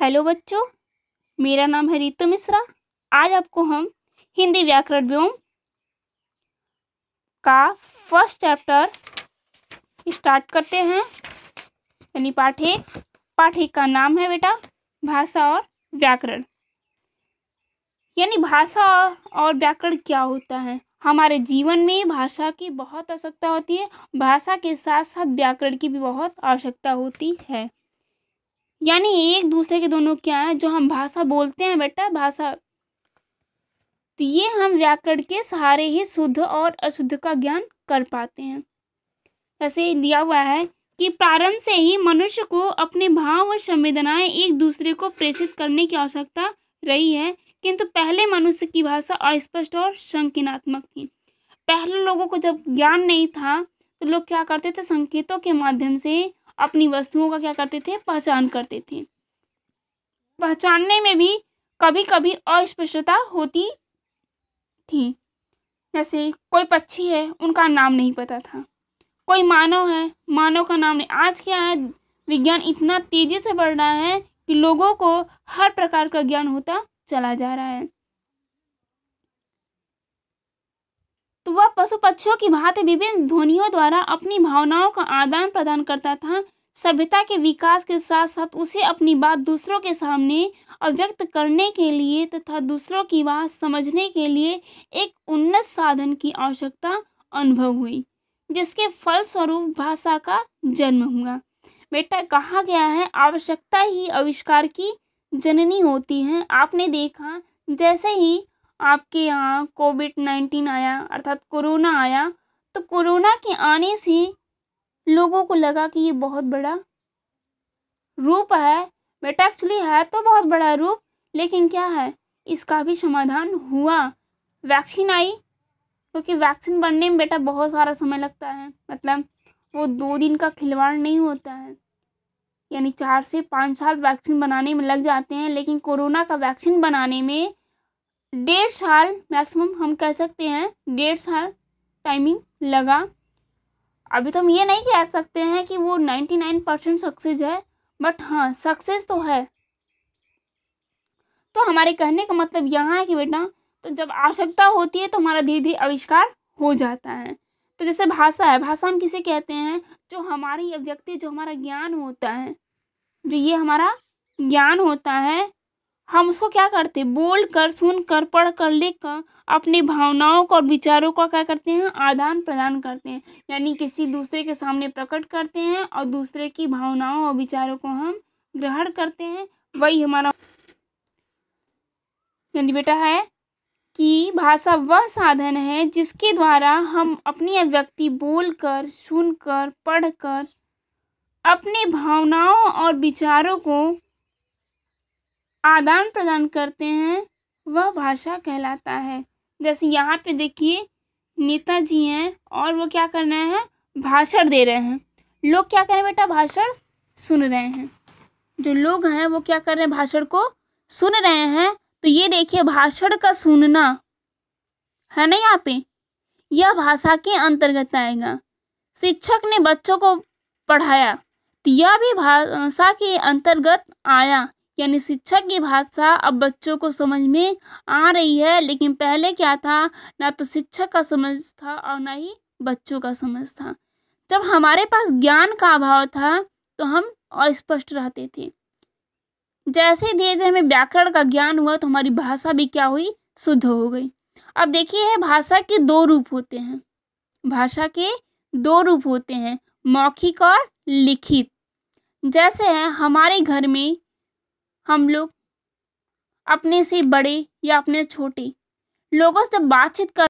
hello बच्चों मेरा नाम है रितु मिश्रा आज आपको हम हिंदी व्याकरण व्योम का फर्स्ट चैप्टर स्टार्ट करते हैं यानी पाठ एक पाठ एक का नाम है बेटा भाषा और व्याकरण यानी भाषा और व्याकरण क्या होता है हमारे जीवन में भाषा की बहुत आवश्यकता होती है भाषा के साथ साथ व्याकरण की भी बहुत आवश्यकता होती है यानी एक दूसरे के दोनों क्या है जो हम भाषा बोलते हैं बेटा भाषा तो ये हम व्याकरण के सहारे ही शुद्ध और अशुद्ध का ज्ञान कर पाते हैं ऐसे दिया हुआ है कि प्रारंभ से ही मनुष्य को अपने भाव और संवेदनाएं एक दूसरे को प्रेषित करने की आवश्यकता रही है किंतु पहले मनुष्य की भाषा अस्पष्ट और संकीनात्मक थी पहले लोगों को जब ज्ञान नहीं था तो लोग क्या करते थे संकेतों के माध्यम से अपनी वस्तुओं का क्या करते थे पहचान करते थे पहचानने में भी कभी कभी अस्पष्टता होती थी जैसे कोई पक्षी है उनका नाम नहीं पता था कोई मानव है मानव का नाम नहीं आज क्या है विज्ञान इतना तेज़ी से बढ़ रहा है कि लोगों को हर प्रकार का ज्ञान होता चला जा रहा है वह पशु पक्षियों की भांति विभिन्न ध्वनियों द्वारा अपनी भावनाओं का आदान प्रदान करता था सभ्यता के विकास के साथ साथ उसे अपनी बात दूसरों के सामने अव्यक्त करने के लिए तथा दूसरों की बात समझने के लिए एक उन्नत साधन की आवश्यकता अनुभव हुई जिसके फलस्वरूप भाषा का जन्म हुआ बेटा कहा गया है आवश्यकता ही आविष्कार की जननी होती है आपने देखा जैसे ही आपके यहाँ कोविड नाइन्टीन आया अर्थात कोरोना आया तो कोरोना के आने से लोगों को लगा कि ये बहुत बड़ा रूप है बट एक्चुअली है तो बहुत बड़ा रूप लेकिन क्या है इसका भी समाधान हुआ वैक्सीन आई क्योंकि तो वैक्सीन बनने में बेटा बहुत सारा समय लगता है मतलब वो दो दिन का खिलवाड़ नहीं होता है यानी चार से पाँच साल वैक्सीन बनाने में लग जाते हैं लेकिन कोरोना का वैक्सीन बनाने में डेढ़ साल मैक्सिमम हम कह सकते हैं डेढ़ साल टाइमिंग लगा अभी तो हम ये नहीं कह सकते हैं कि वो नाइन्टी नाइन परसेंट सक्सेस है बट हाँ सक्सेस तो है तो हमारे कहने का मतलब यहाँ है कि बेटा तो जब आवश्यकता होती है तो हमारा धीरे धीरे आविष्कार हो जाता है तो जैसे भाषा है भाषा हम किसे कहते हैं जो हमारी अभिव्यक्ति जो हमारा ज्ञान होता है जो ये हमारा ज्ञान होता है हम उसको क्या करते हैं बोल कर सुन कर पढ़ कर लिख कर अपनी भावनाओं को और विचारों का क्या करते हैं आदान प्रदान करते हैं यानी किसी दूसरे के सामने प्रकट करते हैं और दूसरे की भावनाओं और विचारों को हम ग्रहण करते हैं वही हमारा यानी बेटा है कि भाषा वह साधन है जिसके द्वारा हम अपनी अभिव्यक्ति बोल कर सुन कर पढ़ कर अपनी भावनाओं और विचारों को आदान प्रदान करते हैं वह भाषा कहलाता है जैसे यहाँ पे देखिए नेता जी हैं और वो क्या कर रहे हैं भाषण दे रहे हैं लोग क्या कर रहे हैं बेटा भाषण सुन रहे हैं जो लोग हैं वो क्या कर रहे हैं भाषण को सुन रहे हैं तो ये देखिए भाषण का सुनना है ना यहाँ पे यह भाषा के अंतर्गत आएगा शिक्षक ने बच्चों को पढ़ाया तो यह भी भाषा के अंतर्गत आया यानी शिक्षा की भाषा अब बच्चों को समझ में आ रही है लेकिन पहले क्या था ना तो शिक्षक का समझ था और ना ही बच्चों का समझ था जब हमारे पास ज्ञान का अभाव था तो हम अस्पष्ट रहते थे जैसे धीरे धीरे हमें व्याकरण का ज्ञान हुआ तो हमारी भाषा भी क्या हुई शुद्ध हो गई अब देखिए भाषा के दो रूप होते हैं भाषा के दो रूप होते हैं मौखिक और लिखित जैसे है हमारे घर में हम लोग अपने से बड़े या अपने छोटे लोगों से बातचीत कर